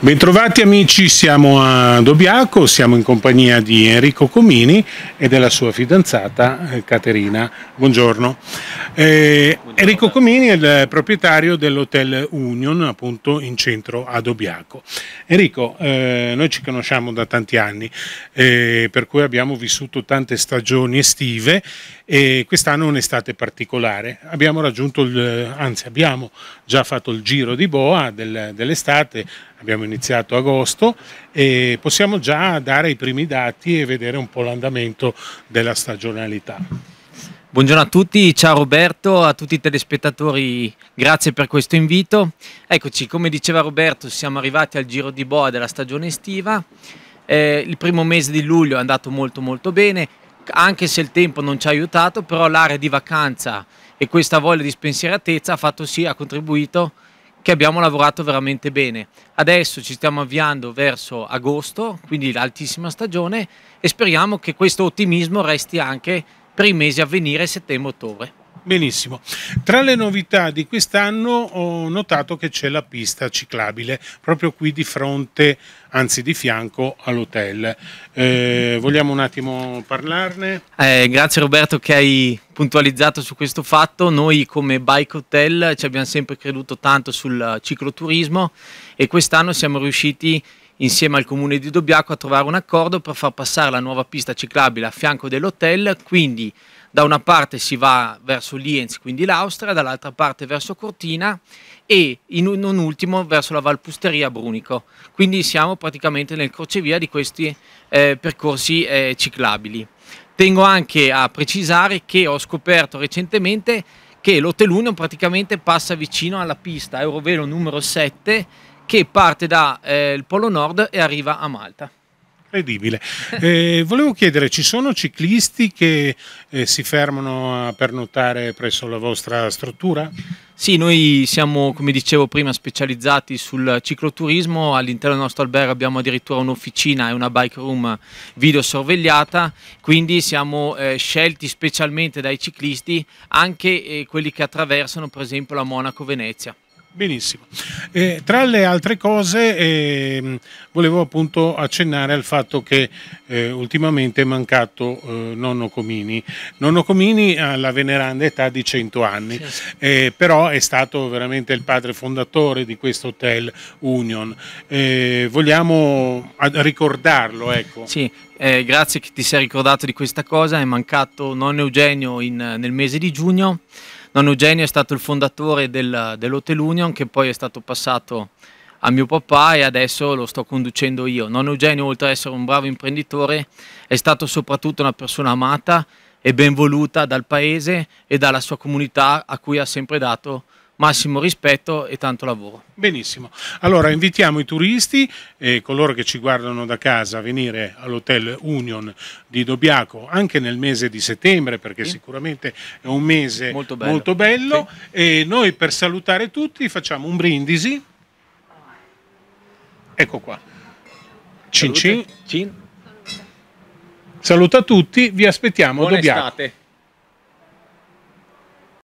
Bentrovati amici, siamo a Dobiaco, siamo in compagnia di Enrico Comini e della sua fidanzata eh, Caterina. Buongiorno. Eh, Buongiorno. Enrico Comini è il proprietario dell'Hotel Union, appunto in centro a Dobiaco. Enrico, eh, noi ci conosciamo da tanti anni, eh, per cui abbiamo vissuto tante stagioni estive e quest'anno è un'estate particolare. Abbiamo raggiunto, il, anzi abbiamo già fatto il giro di boa del, dell'estate, abbiamo iniziato agosto e possiamo già dare i primi dati e vedere un po' l'andamento della stagionalità. Buongiorno a tutti, ciao Roberto, a tutti i telespettatori, grazie per questo invito. Eccoci, come diceva Roberto, siamo arrivati al giro di boa della stagione estiva. Eh, il primo mese di luglio è andato molto molto bene, anche se il tempo non ci ha aiutato, però l'area di vacanza e questa voglia di spensieratezza ha fatto sì, ha contribuito perché abbiamo lavorato veramente bene. Adesso ci stiamo avviando verso agosto, quindi l'altissima stagione e speriamo che questo ottimismo resti anche per i mesi a venire, settembre-ottobre. Benissimo. Tra le novità di quest'anno ho notato che c'è la pista ciclabile proprio qui di fronte, anzi di fianco all'hotel. Eh, vogliamo un attimo parlarne? Eh, grazie Roberto che hai puntualizzato su questo fatto. Noi come Bike Hotel ci abbiamo sempre creduto tanto sul cicloturismo e quest'anno siamo riusciti insieme al comune di Dobbiaco a trovare un accordo per far passare la nuova pista ciclabile a fianco dell'hotel, quindi da una parte si va verso Lienz, quindi l'Austria, dall'altra parte verso Cortina e in un, non ultimo verso la Valpusteria Brunico. Quindi siamo praticamente nel crocevia di questi eh, percorsi eh, ciclabili. Tengo anche a precisare che ho scoperto recentemente che l'Otelunion praticamente passa vicino alla pista Eurovelo numero 7 che parte dal eh, Polo Nord e arriva a Malta incredibile. Eh, volevo chiedere, ci sono ciclisti che eh, si fermano a pernottare presso la vostra struttura? Sì, noi siamo, come dicevo prima, specializzati sul cicloturismo, all'interno del nostro albergo abbiamo addirittura un'officina e una bike room videosorvegliata, quindi siamo eh, scelti specialmente dai ciclisti, anche eh, quelli che attraversano per esempio la Monaco-Venezia. Benissimo. Eh, tra le altre cose eh, volevo appunto accennare al fatto che eh, ultimamente è mancato eh, nonno Comini. Nonno Comini alla veneranda età di 100 anni, eh, però è stato veramente il padre fondatore di questo hotel Union. Eh, vogliamo ricordarlo, ecco. Sì. grazie che ti sei ricordato di questa cosa, è mancato nonno Eugenio in, nel mese di giugno, Nonno Eugenio è stato il fondatore del, dell'Hotel Union che poi è stato passato a mio papà e adesso lo sto conducendo io. Non Eugenio, oltre ad essere un bravo imprenditore, è stato soprattutto una persona amata e ben voluta dal paese e dalla sua comunità a cui ha sempre dato massimo rispetto e tanto lavoro. Benissimo, allora invitiamo i turisti e coloro che ci guardano da casa a venire all'Hotel Union di Dobiaco anche nel mese di settembre perché sì. sicuramente è un mese molto bello, molto bello. Sì. e noi per salutare tutti facciamo un brindisi, ecco qua, cin cin. cin. Saluta tutti, vi aspettiamo Buona a Dobiaco. Estate.